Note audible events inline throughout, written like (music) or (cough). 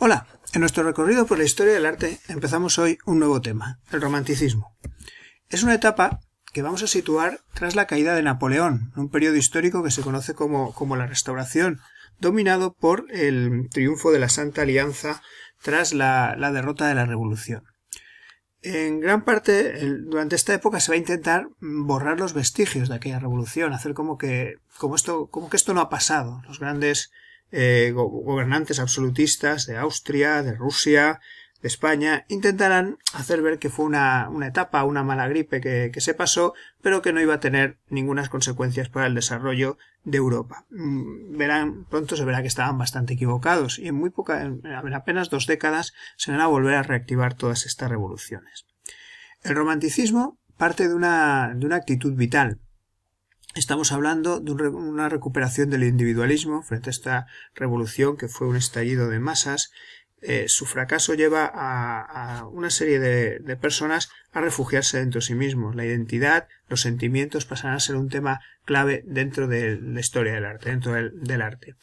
Hola, en nuestro recorrido por la historia del arte empezamos hoy un nuevo tema, el romanticismo. Es una etapa que vamos a situar tras la caída de Napoleón, un periodo histórico que se conoce como, como la Restauración, dominado por el triunfo de la Santa Alianza tras la, la derrota de la Revolución. En gran parte, durante esta época se va a intentar borrar los vestigios de aquella revolución, hacer como que, como esto, como que esto no ha pasado. Los grandes eh, gobernantes absolutistas de Austria, de Rusia, de España, intentarán hacer ver que fue una, etapa, una mala gripe que, se pasó, pero que no iba a tener ninguna consecuencias para el desarrollo de Europa. Mm, verán, pronto se verá que estaban bastante equivocados y en muy poca, en apenas dos décadas se van a volver a reactivar todas estas revoluciones. El romanticismo parte de una actitud vital, Estamos hablando de una recuperación del individualismo frente a esta revolución que fue un estallido de masas. Eh, su fracaso lleva a, una serie de, personas a refugiarse dentro de sí mismos. La identidad, los sentimientos pasan a ser un tema clave dentro de la historia del arte, dentro del, arte.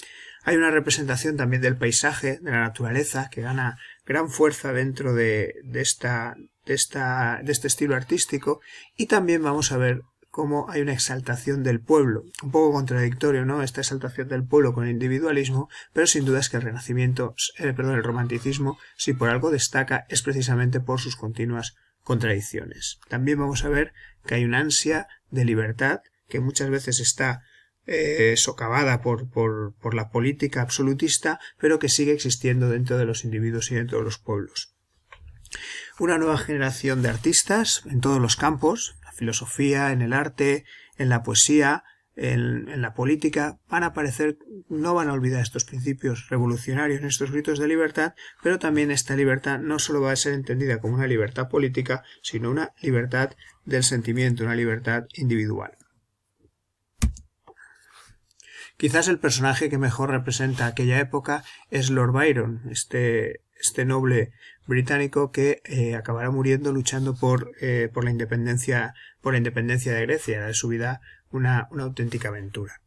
Hay una representación también del paisaje, de la naturaleza, que gana gran fuerza dentro de este estilo artístico y también vamos a ver como hay una exaltación del pueblo. Un poco contradictorio, ¿no? Esta exaltación del pueblo con el individualismo, pero sin duda es que el renacimiento, eh, perdón, el romanticismo, si por algo destaca, es precisamente por sus continuas contradicciones. También vamos a ver que hay una ansia de libertad que muchas veces está eh, socavada por la política absolutista, pero que sigue existiendo dentro de los individuos y dentro de los pueblos. Una nueva generación de artistas en todos los campos, filosofía, en el arte, en la poesía, en, la política, van a aparecer, no van a olvidar estos principios revolucionarios en estos gritos de libertad, pero también esta libertad no solo va a ser entendida como una libertad política, sino una libertad del sentimiento, una libertad individual. Quizás el personaje que mejor representa aquella época es Lord Byron, este este noble británico que eh, acabará muriendo luchando eh, por, la independencia, por la independencia de Grecia. Era de su vida una, auténtica aventura.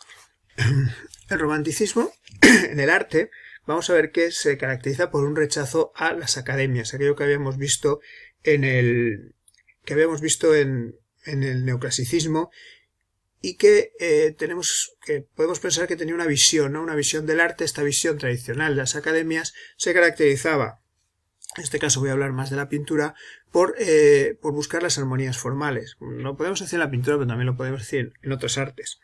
(clears throat) El romanticismo (clears throat) en el arte vamos a ver que se caracteriza por un rechazo a las academias, aquello que habíamos visto en el que habíamos visto en el neoclasicismo y que eh, tenemos que podemos pensar que tenía una visión, ¿no? una visión del arte, esta visión tradicional de las academias se caracterizaba en este caso voy a hablar más de la pintura, por, eh, por buscar las armonías formales. Lo podemos hacer en la pintura, pero también lo podemos hacer en otras artes.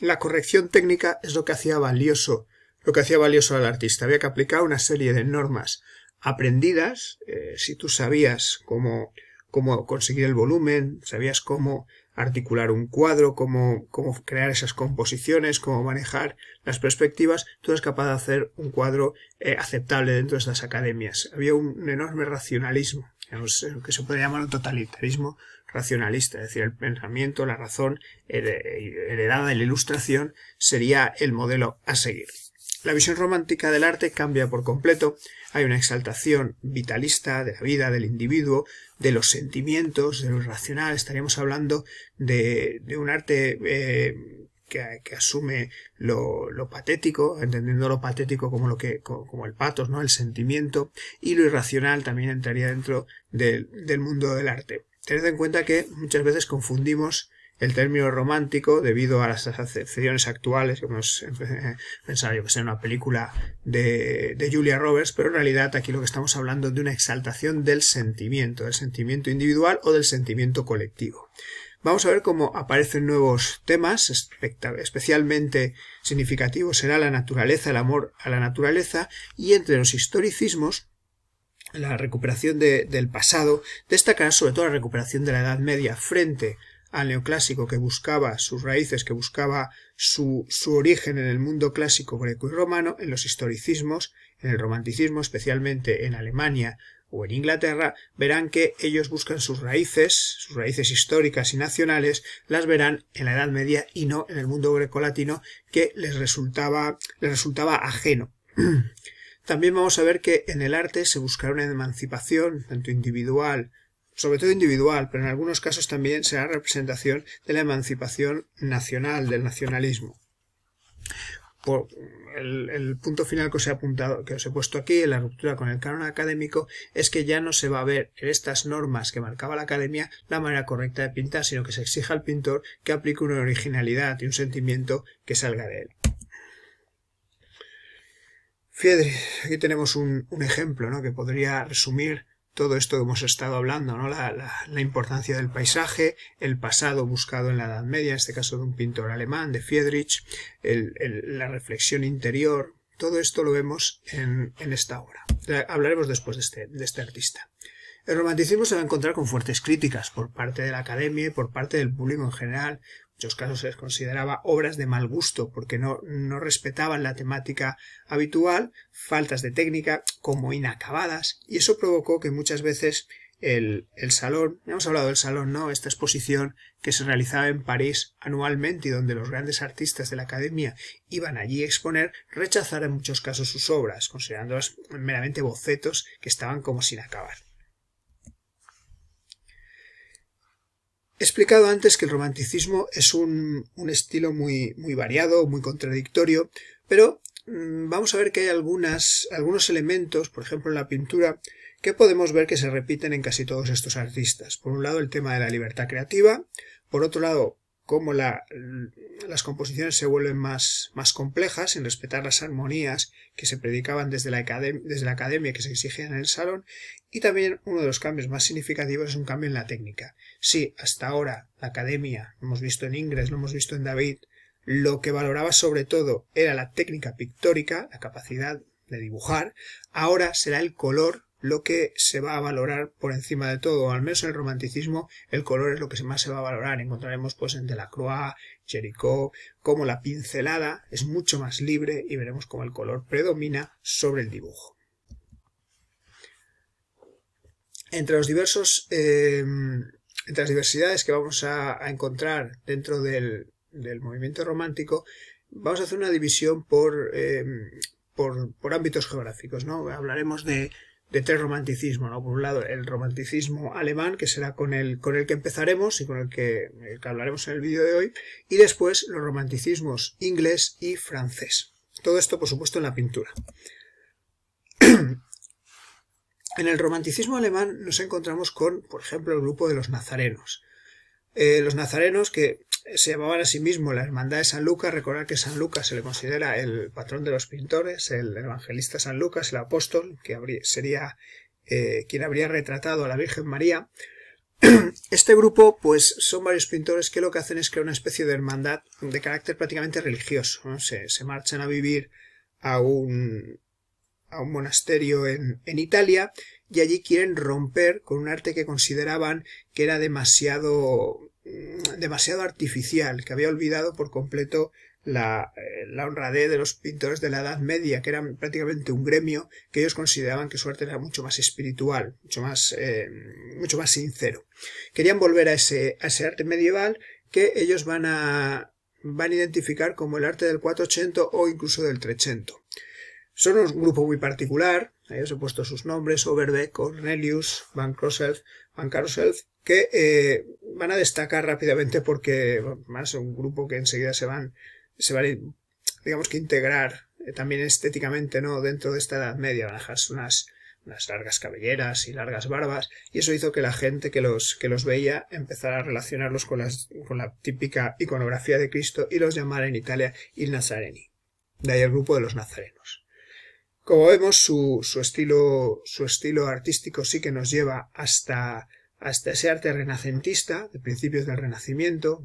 La corrección técnica es lo que hacía valioso, lo que hacía valioso al artista. Había que aplicar una serie de normas aprendidas, eh, si tú sabías cómo, cómo conseguir el volumen, sabías cómo articular un cuadro, cómo, cómo crear esas composiciones, cómo manejar las perspectivas, tú eres capaz de hacer un cuadro eh, aceptable dentro de estas academias. Había un, enorme racionalismo, lo que se puede llamar un totalitarismo racionalista, es decir, el pensamiento, la razón eh, heredada de la ilustración sería el modelo a seguir. La visión romántica del arte cambia por completo. Hay una exaltación vitalista de la vida, del individuo, de los sentimientos, de lo irracional. Estaríamos hablando de, un arte eh, que, asume lo, patético, entendiendo lo patético como, lo que, como, el patos, ¿no? el sentimiento, y lo irracional también entraría dentro del mundo del arte. Tened en cuenta que muchas veces confundimos el término romántico debido a las acepciones actuales, como (laughs) pensar yo que sería una película de, Julia Roberts, pero en realidad aquí lo que estamos hablando es de una exaltación del sentimiento, del sentimiento individual o del sentimiento colectivo. Vamos a ver cómo aparecen nuevos temas, especialmente significativos será la naturaleza, el amor a la naturaleza, y entre los historicismos la recuperación del pasado, destacará sobre todo la recuperación de la Edad Media frente a al neoclásico que buscaba sus raíces, que buscaba su, origen en el mundo clásico greco y romano, en los historicismos, en el romanticismo, especialmente en Alemania o en Inglaterra, verán que ellos buscan sus raíces, sus raíces históricas y nacionales, las verán en la Edad Media y no en el mundo grecolatino que les resultaba, les resultaba ajeno. (clears throat) También vamos a ver que en el arte se buscará una emancipación, tanto individual sobre todo individual, pero en algunos casos también será representación de la emancipación nacional, del nacionalismo. el, punto final que os he apuntado, que os he puesto aquí, en la ruptura con el canon académico, es que ya no se va a ver en estas normas que marcaba la academia la manera correcta de pintar, sino que se exija al pintor que aplique una originalidad y un sentimiento que salga de él. Fiedri, aquí tenemos un, un ejemplo ¿no? que podría resumir todo esto que hemos estado hablando, ¿no? La, importancia del paisaje, el pasado buscado en la Edad Media, en este caso de un pintor alemán, de Friedrich, la reflexión interior, todo esto lo vemos en, esta obra. Hablaremos después de este, este artista. El romanticismo se va a encontrar con fuertes críticas por parte de la academia y por parte del público en general. En muchos casos se les consideraba obras de mal gusto porque no, no respetaban la temática habitual, faltas de técnica, como inacabadas, y eso provocó que muchas veces el, el, salón, hemos hablado del salón, ¿no? Esta exposición que se realizaba en París anualmente y donde los grandes artistas de la academia iban allí a exponer, rechazara en muchos casos sus obras, considerándolas meramente bocetos que estaban como sin acabar. He explicado antes que el romanticismo es un, estilo muy, muy variado, muy contradictorio, pero mm, vamos a ver que hay algunos elementos, por ejemplo en la pintura, que podemos ver que se repiten en casi todos estos artistas. Por un lado, el tema de la libertad creativa, por otro lado, cómo las composiciones se vuelven más, más complejas sin respetar las armonías que se predicaban desde la, academia, desde la academia que se exigían en el salón y también uno de los cambios más significativos es un cambio en la técnica. Sí, hasta ahora la academia, lo hemos visto en Ingres, lo hemos visto en David, lo que valoraba sobre todo era la técnica pictórica, la capacidad de dibujar, ahora será el color lo que se va a valorar por encima de todo, al menos en el romanticismo, el color es lo que más se va a valorar. Encontraremos pues en Delacroix, Jericho, cómo la pincelada es mucho más libre y veremos cómo el color predomina sobre el dibujo. Entre los diversos eh, entre las diversidades que vamos a, encontrar dentro del, movimiento romántico, vamos a hacer una división por, eh, por ámbitos geográficos. ¿no? Hablaremos de de tres este romanticismos, ¿no? Por un lado, el romanticismo alemán, que será con el, con el que empezaremos y con el que, hablaremos en el vídeo de hoy, y después los romanticismos inglés y francés. Todo esto, por supuesto, en la pintura. (clears throat) en el romanticismo alemán nos encontramos con, por ejemplo, el grupo de los nazarenos. Eh, los nazarenos, que se llamaban a sí mismo la Hermandad de San Lucas. Recordar que San Lucas se le considera el patrón de los pintores, el evangelista San Lucas, el apóstol, que sería eh, quien habría retratado a la Virgen María. (clears throat) Este grupo, pues, son varios pintores que lo que hacen es crear una especie de hermandad de carácter prácticamente religioso. Se, marchan a vivir a un, a un monasterio en Italia y allí quieren romper con un arte que consideraban que era demasiado Mm, demasiado artificial, que había olvidado por completo la, eh, la, honradez de los pintores de la Edad Media, que eran prácticamente un gremio que ellos consideraban que su arte era mucho más espiritual, mucho más, eh, mucho más sincero. Querían volver a ese, a ese arte medieval que ellos van a, van a identificar como el arte del 480 o incluso del 300. Son un grupo muy particular, ahí ellos he puesto sus nombres, Overbeck, Cornelius, Van crosself Van que eh, van a destacar rápidamente porque más un grupo que enseguida se van, se van digamos que integrar eh, también estéticamente no dentro de esta edad media, van a dejar unas, largas cabelleras y largas barbas, y eso hizo que la gente que los, que los veía empezara a relacionarlos con, con la típica iconografía de Cristo y los llamara en Italia il Nazareni. De ahí el grupo de los nazarenos. Como vemos, su, estilo, su estilo artístico sí que nos lleva hasta hasta ese arte renacentista de principios del Renacimiento,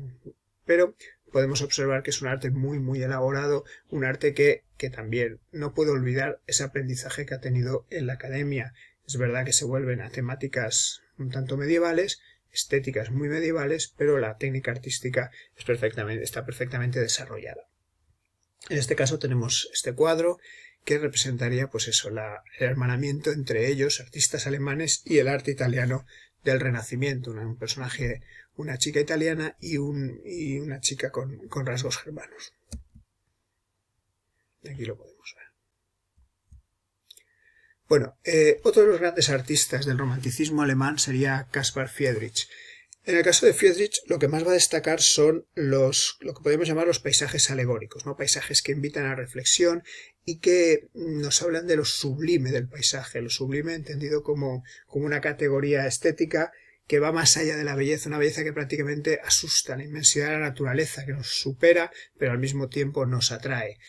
pero podemos observar que es un arte muy, muy elaborado, un arte que, que también no puede olvidar ese aprendizaje que ha tenido en la academia. Es verdad que se vuelven a temáticas un tanto medievales, estéticas muy medievales, pero la técnica artística está perfectamente desarrollada. En este caso tenemos este cuadro que representaría pues eso, el hermanamiento entre ellos, artistas alemanes y el arte italiano del Renacimiento, un personaje, una chica italiana y, una chica con, rasgos germanos. Aquí lo podemos ver. Bueno, eh, otro de los grandes artistas del romanticismo alemán sería Caspar Friedrich. En el caso de Friedrich, lo que más va a destacar son los, lo que podemos llamar los paisajes alegóricos, ¿no? paisajes que invitan a reflexión y que nos hablan de lo sublime del paisaje, lo sublime entendido como, como una categoría estética que va más allá de la belleza, una belleza que prácticamente asusta la inmensidad de la naturaleza, que nos supera, pero al mismo tiempo nos atrae.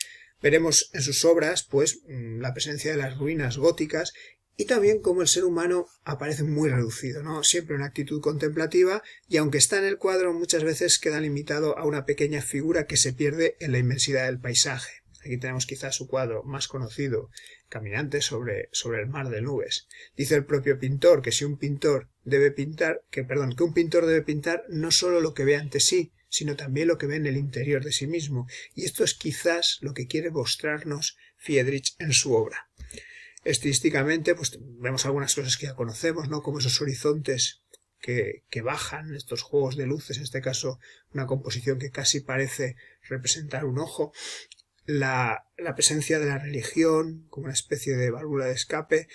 Veremos en sus obras, pues, mm, la presencia de las ruinas góticas y también como el ser humano aparece muy reducido, ¿no? Siempre una actitud contemplativa y aunque está en el cuadro muchas veces queda limitado a una pequeña figura que se pierde en la inmensidad del paisaje. Aquí tenemos quizás su cuadro más conocido, Caminante sobre, el mar de nubes. Dice el propio pintor que si un pintor debe pintar, que perdón, que un pintor debe pintar no solo lo que ve ante sí, sino también lo que ve en el interior de sí mismo. Y esto es quizás lo que quiere mostrarnos Friedrich en su obra estilísticamente, pues vemos algunas cosas que ya conocemos, ¿no? Como esos horizontes que, que, bajan, estos juegos de luces, en este caso una composición que casi parece representar un ojo, la, la presencia de la religión como una especie de válvula de escape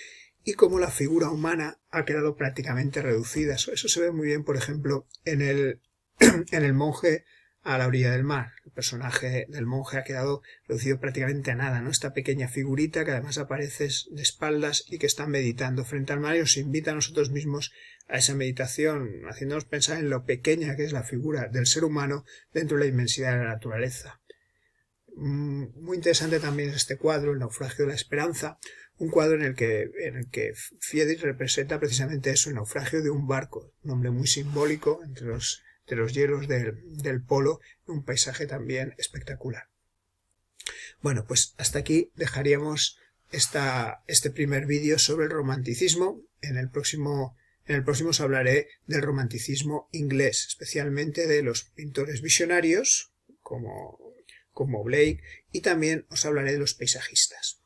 y cómo la figura humana ha quedado prácticamente reducida. Eso, eso se ve muy bien, por ejemplo, en el, (clears throat) en el monje a la orilla del mar. El personaje del monje ha quedado reducido prácticamente a nada, ¿no? Esta pequeña figurita que además aparece de espaldas y que está meditando frente al mar y os invita a nosotros mismos a esa meditación, haciéndonos pensar en lo pequeña que es la figura del ser humano dentro de la inmensidad de la naturaleza. Mm, muy interesante también es este cuadro, El naufragio de la esperanza, un cuadro en el que, en el que Fiedis representa precisamente eso, el naufragio de un barco, un nombre muy simbólico entre los de los hielos del, del polo, un paisaje también espectacular. Bueno, pues hasta aquí dejaríamos este primer vídeo sobre el romanticismo. En el próximo os hablaré del romanticismo inglés, especialmente de los pintores visionarios como Blake y también os hablaré de los paisajistas.